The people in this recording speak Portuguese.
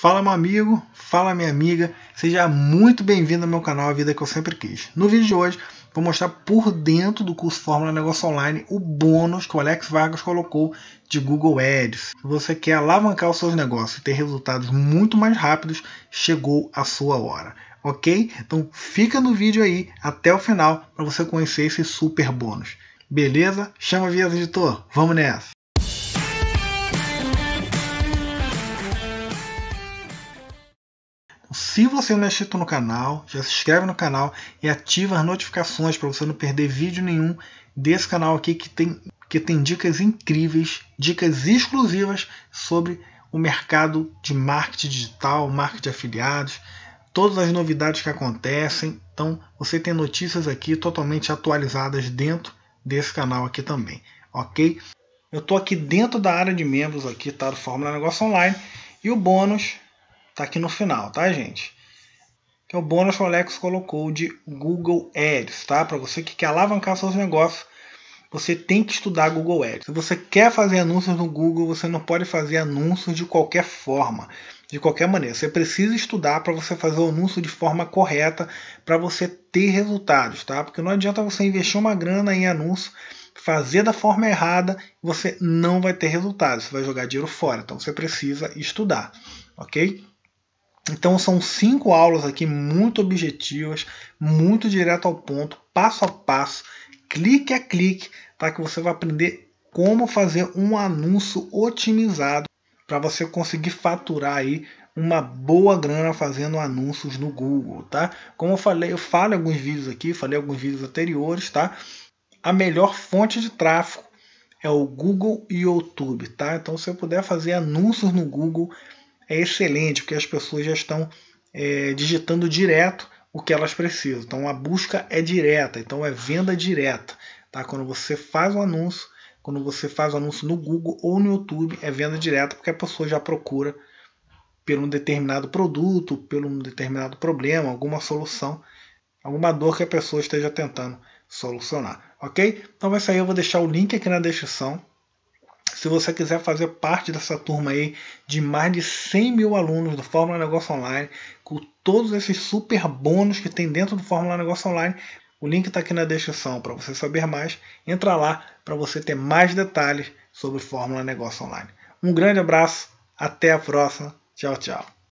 Fala meu amigo, fala minha amiga, seja muito bem-vindo ao meu canal A Vida que eu sempre quis. No vídeo de hoje vou mostrar por dentro do curso Fórmula Negócio Online o bônus que o Alex Vargas colocou de Google Ads. Se você quer alavancar os seus negócios e ter resultados muito mais rápidos, chegou a sua hora, ok? Então fica no vídeo aí até o final para você conhecer esse super bônus. Beleza? Chama Vias editor, vamos nessa! Se você não é inscrito no canal, já se inscreve no canal e ativa as notificações para você não perder vídeo nenhum desse canal aqui que tem, que tem dicas incríveis, dicas exclusivas sobre o mercado de marketing digital, marketing de afiliados, todas as novidades que acontecem. Então você tem notícias aqui totalmente atualizadas dentro desse canal aqui também, ok? Eu estou aqui dentro da área de membros aqui, tá? Do Fórmula Negócio Online. E o bônus Tá aqui no final, tá, gente? Que é o bônus que o Alex colocou de Google Ads, tá? Para você que quer alavancar seus negócios, você tem que estudar Google Ads. Se você quer fazer anúncios no Google, você não pode fazer anúncios de qualquer forma, de qualquer maneira. Você precisa estudar para você fazer o anúncio de forma correta, para você ter resultados, tá? Porque não adianta você investir uma grana em anúncio, fazer da forma errada, você não vai ter resultados, você vai jogar dinheiro fora. Então você precisa estudar, ok? Então são cinco aulas aqui muito objetivas, muito direto ao ponto, passo a passo, clique a clique, tá? Que você vai aprender como fazer um anúncio otimizado para você conseguir faturar aí uma boa grana fazendo anúncios no Google, tá? Como eu falei, eu falo alguns vídeos aqui, falei alguns vídeos anteriores, tá? A melhor fonte de tráfego é o Google e o YouTube, tá? Então se eu puder fazer anúncios no Google é excelente, porque as pessoas já estão é, digitando direto o que elas precisam. Então a busca é direta, então é venda direta. Tá? Quando você faz um anúncio, quando você faz um anúncio no Google ou no YouTube, é venda direta, porque a pessoa já procura por um determinado produto, pelo um determinado problema, alguma solução, alguma dor que a pessoa esteja tentando solucionar, ok? Então vai sair, eu vou deixar o link aqui na descrição se você quiser fazer parte dessa turma aí de mais de 100 mil alunos do Fórmula Negócio Online, com todos esses super bônus que tem dentro do Fórmula Negócio Online, o link está aqui na descrição para você saber mais. Entra lá para você ter mais detalhes sobre Fórmula Negócio Online. Um grande abraço, até a próxima. Tchau, tchau.